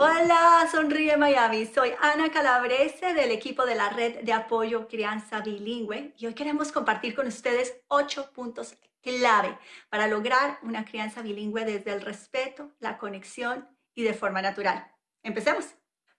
Hola, sonríe Miami. Soy Ana Calabrese del equipo de la Red de Apoyo Crianza Bilingüe y hoy queremos compartir con ustedes ocho puntos clave para lograr una crianza bilingüe desde el respeto, la conexión y de forma natural. Empecemos.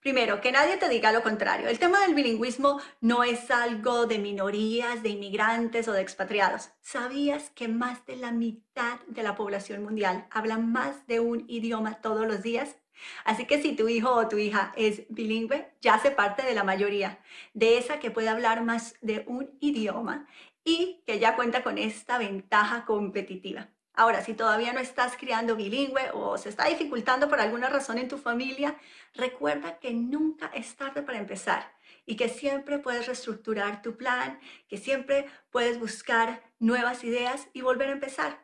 Primero, que nadie te diga lo contrario. El tema del bilingüismo no es algo de minorías, de inmigrantes o de expatriados. ¿Sabías que más de la mitad de la población mundial habla más de un idioma todos los días? Así que si tu hijo o tu hija es bilingüe, ya hace parte de la mayoría, de esa que puede hablar más de un idioma y que ya cuenta con esta ventaja competitiva. Ahora, si todavía no estás criando bilingüe o se está dificultando por alguna razón en tu familia, recuerda que nunca es tarde para empezar y que siempre puedes reestructurar tu plan, que siempre puedes buscar nuevas ideas y volver a empezar.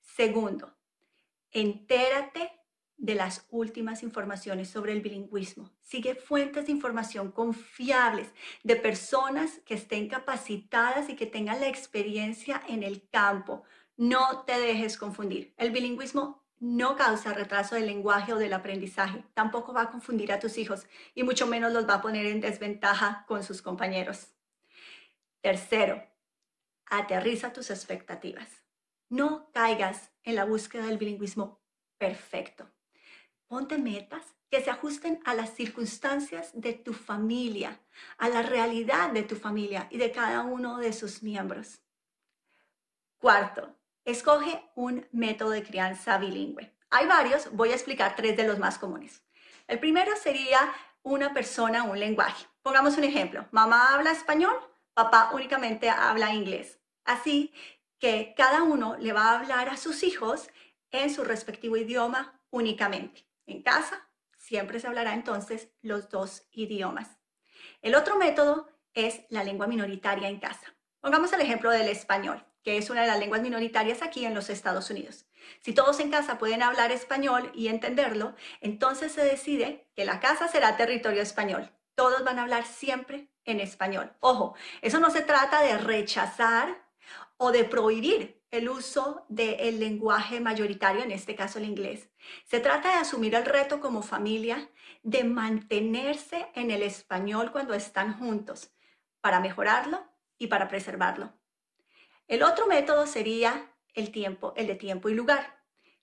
Segundo, entérate de las últimas informaciones sobre el bilingüismo. Sigue fuentes de información confiables de personas que estén capacitadas y que tengan la experiencia en el campo. No te dejes confundir. El bilingüismo no causa retraso del lenguaje o del aprendizaje. Tampoco va a confundir a tus hijos y mucho menos los va a poner en desventaja con sus compañeros. Tercero, aterriza tus expectativas. No caigas en la búsqueda del bilingüismo perfecto. Ponte metas que se ajusten a las circunstancias de tu familia, a la realidad de tu familia y de cada uno de sus miembros. Cuarto, escoge un método de crianza bilingüe. Hay varios, voy a explicar tres de los más comunes. El primero sería una persona, un lenguaje. Pongamos un ejemplo, mamá habla español, papá únicamente habla inglés. Así que cada uno le va a hablar a sus hijos en su respectivo idioma únicamente. En casa siempre se hablará entonces los dos idiomas. El otro método es la lengua minoritaria en casa. Pongamos el ejemplo del español, que es una de las lenguas minoritarias aquí en los Estados Unidos. Si todos en casa pueden hablar español y entenderlo, entonces se decide que la casa será territorio español. Todos van a hablar siempre en español. Ojo, eso no se trata de rechazar o de prohibir el uso del lenguaje mayoritario, en este caso el inglés, se trata de asumir el reto como familia, de mantenerse en el español cuando están juntos, para mejorarlo y para preservarlo. El otro método sería el tiempo, el de tiempo y lugar.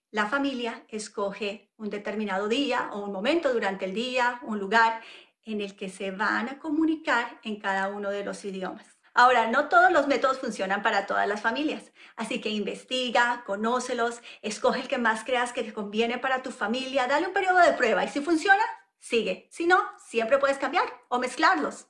La familia escoge un determinado día o un momento durante el día, un lugar en el que se van a comunicar en cada uno de los idiomas. Ahora, no todos los métodos funcionan para todas las familias, así que investiga, conócelos, escoge el que más creas que te conviene para tu familia, dale un periodo de prueba y si funciona, sigue. Si no, siempre puedes cambiar o mezclarlos.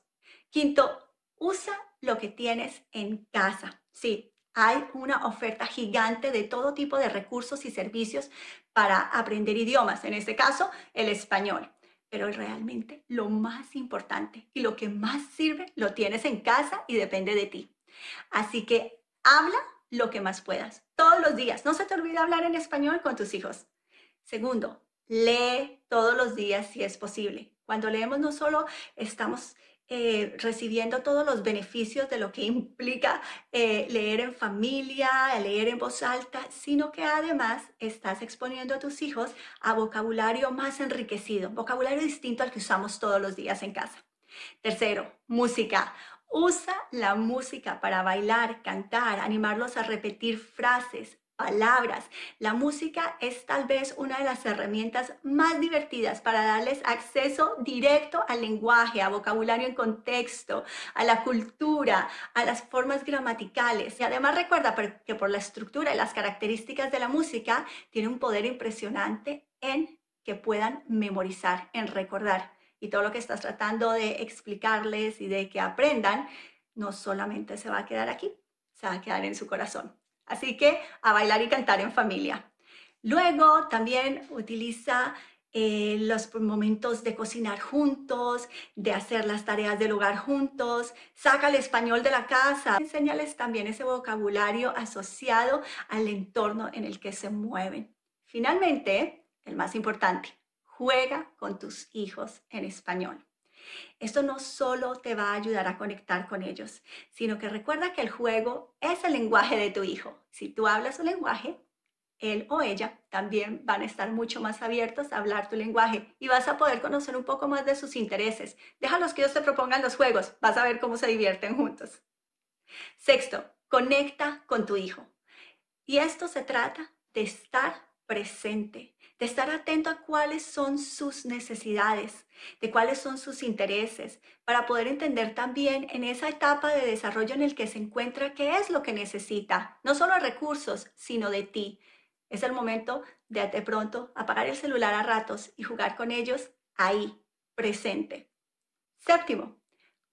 Quinto, usa lo que tienes en casa. Sí, hay una oferta gigante de todo tipo de recursos y servicios para aprender idiomas, en este caso, el español pero realmente lo más importante y lo que más sirve lo tienes en casa y depende de ti. Así que habla lo que más puedas, todos los días. No se te olvide hablar en español con tus hijos. Segundo, lee todos los días si es posible. Cuando leemos no solo estamos eh, recibiendo todos los beneficios de lo que implica eh, leer en familia, leer en voz alta, sino que además estás exponiendo a tus hijos a vocabulario más enriquecido, vocabulario distinto al que usamos todos los días en casa. Tercero, música. Usa la música para bailar, cantar, animarlos a repetir frases, palabras. La música es tal vez una de las herramientas más divertidas para darles acceso directo al lenguaje, a vocabulario en contexto, a la cultura, a las formas gramaticales. Y además recuerda que por la estructura y las características de la música tiene un poder impresionante en que puedan memorizar, en recordar. Y todo lo que estás tratando de explicarles y de que aprendan, no solamente se va a quedar aquí, se va a quedar en su corazón. Así que a bailar y cantar en familia. Luego también utiliza eh, los momentos de cocinar juntos, de hacer las tareas del hogar juntos, saca el español de la casa, señales también ese vocabulario asociado al entorno en el que se mueven. Finalmente, el más importante, juega con tus hijos en español. Esto no solo te va a ayudar a conectar con ellos, sino que recuerda que el juego es el lenguaje de tu hijo. Si tú hablas su lenguaje, él o ella también van a estar mucho más abiertos a hablar tu lenguaje y vas a poder conocer un poco más de sus intereses. Déjalos que ellos te propongan los juegos, vas a ver cómo se divierten juntos. Sexto, conecta con tu hijo. Y esto se trata de estar presente, de estar atento a cuáles son sus necesidades, de cuáles son sus intereses, para poder entender también en esa etapa de desarrollo en el que se encuentra qué es lo que necesita, no solo recursos, sino de ti. Es el momento de de pronto apagar el celular a ratos y jugar con ellos ahí, presente. Séptimo,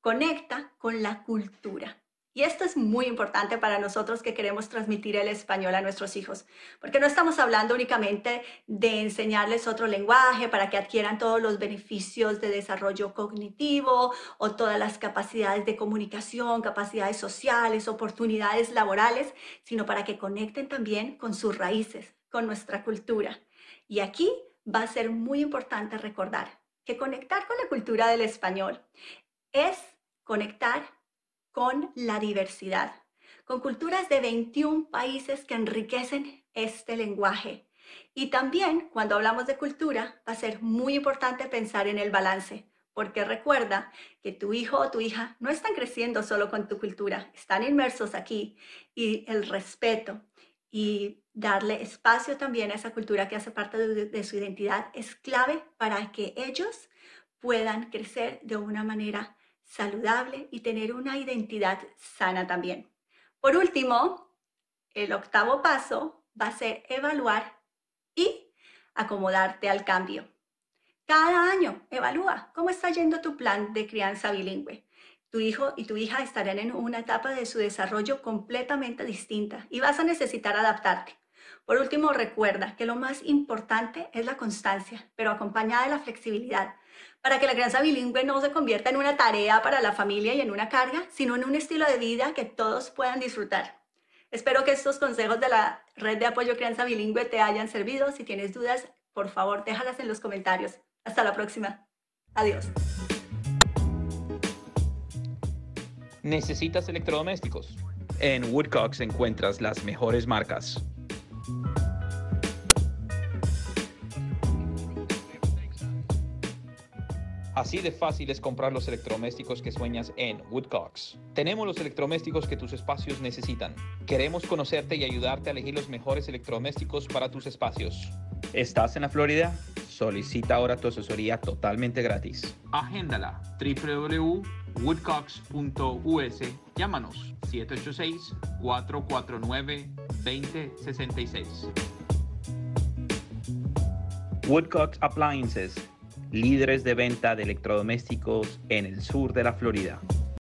conecta con la cultura. Y esto es muy importante para nosotros que queremos transmitir el español a nuestros hijos, porque no estamos hablando únicamente de enseñarles otro lenguaje para que adquieran todos los beneficios de desarrollo cognitivo o todas las capacidades de comunicación, capacidades sociales, oportunidades laborales, sino para que conecten también con sus raíces, con nuestra cultura. Y aquí va a ser muy importante recordar que conectar con la cultura del español es conectar con la diversidad, con culturas de 21 países que enriquecen este lenguaje. Y también cuando hablamos de cultura, va a ser muy importante pensar en el balance, porque recuerda que tu hijo o tu hija no están creciendo solo con tu cultura, están inmersos aquí y el respeto y darle espacio también a esa cultura que hace parte de, su identidad es clave para que ellos puedan crecer de una manera saludable y tener una identidad sana también. Por último, el octavo paso va a ser evaluar y acomodarte al cambio. Cada año evalúa cómo está yendo tu plan de crianza bilingüe. Tu hijo y tu hija estarán en una etapa de su desarrollo completamente distinta y vas a necesitar adaptarte. Por último, recuerda que lo más importante es la constancia, pero acompañada de la flexibilidad, para que la crianza bilingüe no se convierta en una tarea para la familia y en una carga, sino en un estilo de vida que todos puedan disfrutar. Espero que estos consejos de la Red de Apoyo Crianza Bilingüe te hayan servido. Si tienes dudas, por favor, déjalas en los comentarios. Hasta la próxima. Adiós. ¿Necesitas electrodomésticos? En Woodcock encuentras las mejores marcas. Así de fácil es comprar los electrodomésticos que sueñas en Woodcox. Tenemos los electrodomésticos que tus espacios necesitan. Queremos conocerte y ayudarte a elegir los mejores electrodomésticos para tus espacios. ¿Estás en la Florida? Solicita ahora tu asesoría totalmente gratis. Agéndala www.woodcox.us. Llámanos 786-449-2066. Woodcox Appliances líderes de venta de electrodomésticos en el sur de la Florida.